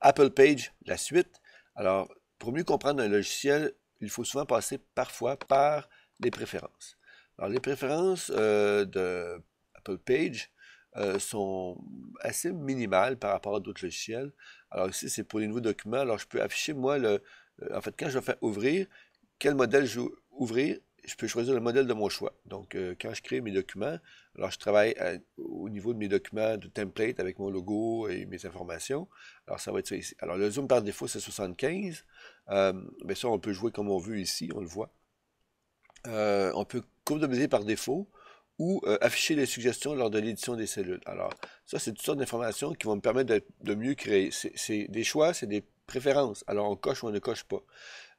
Apple Page, la suite. Alors, pour mieux comprendre un logiciel, il faut souvent passer parfois par les préférences. Alors, les préférences euh, d'Apple Apple Page euh, sont assez minimales par rapport à d'autres logiciels. Alors ici, c'est pour les nouveaux documents. Alors, je peux afficher, moi, le, euh, en fait, quand je vais faire ouvrir, quel modèle je ouvrir, je peux choisir le modèle de mon choix. Donc, euh, quand je crée mes documents, alors je travaille au niveau de mes documents de template avec mon logo et mes informations. Alors, ça va être ça ici. Alors, le zoom par défaut, c'est 75. Euh, mais ça, on peut jouer comme on veut ici, on le voit. Euh, on peut customiser par défaut ou afficher les suggestions lors de l'édition des cellules. Alors, ça, c'est toutes sortes d'informations qui vont me permettre de, de mieux créer. C'est des choix, c'est des préférences. Alors, on coche ou on ne coche pas.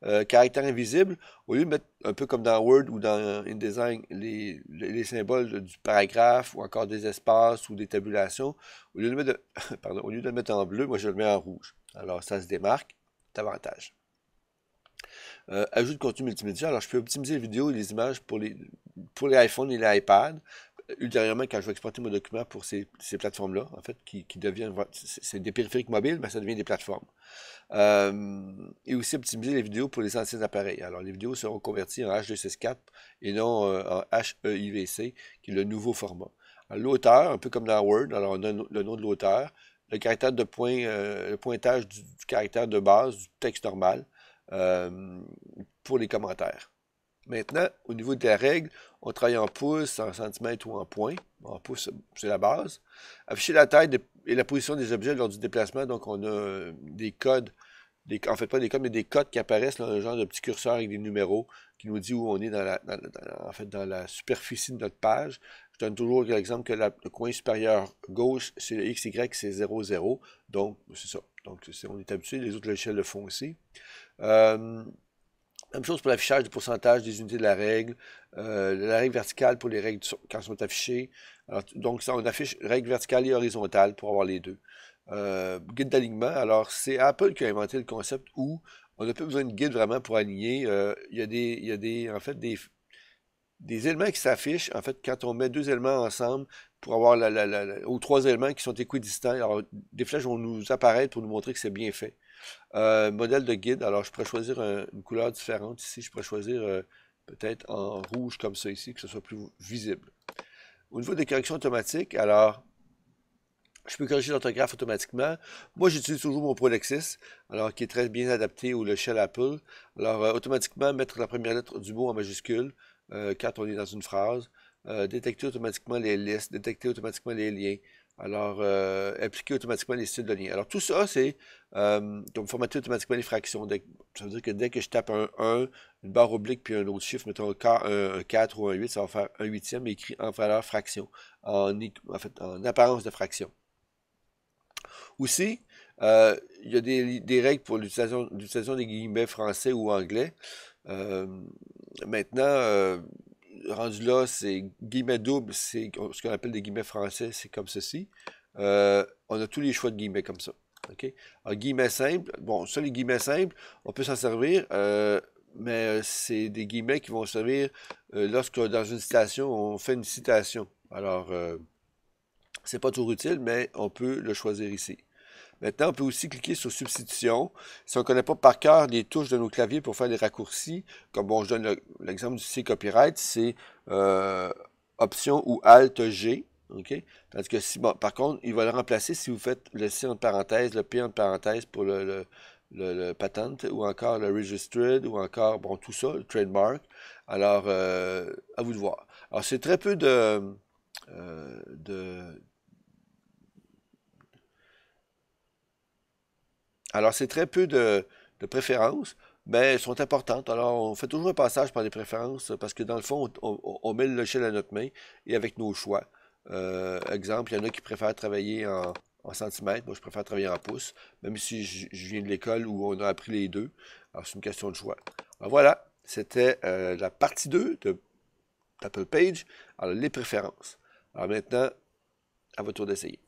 Euh, caractère invisible, au lieu de mettre un peu comme dans Word ou dans InDesign les, les, symboles du paragraphe ou encore des espaces ou des tabulations, au lieu, de au lieu de le mettre en bleu, moi je le mets en rouge. Alors ça se démarque davantage. Euh, ajout de contenu multimédia. Alors, je peux optimiser les vidéos et les images pour les, pour les iPhones et les iPads ultérieurement, quand je vais exporter mon document pour ces, plateformes-là, en fait, qui, deviennent, c'est des périphériques mobiles, mais ça devient des plateformes. Euh, et aussi optimiser les vidéos pour les anciens appareils. Alors, les vidéos seront converties en H264 et non euh, en HEIVC, qui est le nouveau format. L'auteur, un peu comme dans Word, alors on a le nom de l'auteur, le caractère de point, euh, le pointage du, caractère de base du texte normal pour les commentaires. Maintenant, au niveau de la règle, on travaille en pouces, en centimètres ou en points. En pouces, c'est la base. Afficher la taille et la position des objets lors du déplacement. Donc, on a des codes, en fait, pas des codes, mais des codes qui apparaissent dans un genre de petit curseur avec des numéros qui nous dit où on est dans la, fait, dans la superficie de notre page. Je donne toujours l'exemple que le coin supérieur gauche, c'est le XY, c'est 0, 0. Donc, c'est ça. Donc, on est habitué, les autres logiciels le font aussi. Euh, même chose pour l'affichage du pourcentage des unités de la règle, euh, la règle verticale pour les règles quand elles sont affichées. donc, ça, on affiche règle verticale et horizontale pour avoir les deux. Euh, guide d'alignement, alors c'est Apple qui a inventé le concept où on n'a plus besoin de guide vraiment pour aligner. Euh, il y a, des, en fait, des, des éléments qui s'affichent. En fait, quand on met deux éléments ensemble, pour avoir la, trois éléments qui sont équidistants. Alors, des flèches vont nous apparaître pour nous montrer que c'est bien fait. Euh, modèle de guide, alors je pourrais choisir une couleur différente ici. Je pourrais choisir euh, peut-être en rouge comme ça ici, que ce soit plus visible. Au niveau des corrections automatiques, alors je peux corriger l'orthographe automatiquement. Moi, j'utilise toujours mon Prolexis, alors qui est très bien adapté au Shell Apple. Alors, euh, automatiquement, mettre la première lettre du mot en majuscule quand on est dans une phrase. Euh, détecter automatiquement les listes, détecter automatiquement les liens, alors, euh, appliquer automatiquement les styles de liens. Alors, tout ça, c'est donc euh, formater automatiquement les fractions. ça veut dire que dès que je tape un 1, une barre oblique, puis un autre chiffre, mettons un, 4 ou un 8, ça va faire un huitième écrit en valeur fraction, en, fait, en apparence de fraction. Aussi, il y a des, des règles pour l'utilisation des guillemets français ou anglais. maintenant, rendu là, c'est guillemets double, c'est ce qu'on appelle des guillemets français, c'est comme ceci. Euh, on a tous les choix de guillemets comme ça. OK? Un guillemets simple, bon, ça, les guillemets simples, on peut s'en servir, euh, mais euh, c'est des guillemets qui vont servir lorsque, dans une citation, on fait une citation. Alors, c'est pas toujours utile, mais on peut le choisir ici. Maintenant, on peut aussi cliquer sur substitution. Si on ne connaît pas par cœur les touches de nos claviers pour faire des raccourcis, comme bon, je donne l'exemple du C copyright, c'est euh, option ou alt G. OK? Tandis que si, bon, par contre, il va le remplacer si vous faites le C en parenthèse, le P en parenthèse pour le, le, patent, ou encore le registered, ou encore, bon, tout ça, le trademark. Alors, euh, à vous de voir. Alors, c'est très peu de, euh, de Alors, c'est très peu de, préférences, mais elles sont importantes. Alors, on fait toujours un passage par les préférences parce que, dans le fond, on, met le logiciel à notre main et avec nos choix. Euh, exemple, il y en a qui préfèrent travailler en, centimètres. Moi, je préfère travailler en pouces, même si je, viens de l'école où on a appris les deux. Alors, c'est une question de choix. Alors, voilà, c'était euh, la partie 2 de Page. Alors, les préférences. Alors, maintenant, à votre tour d'essayer.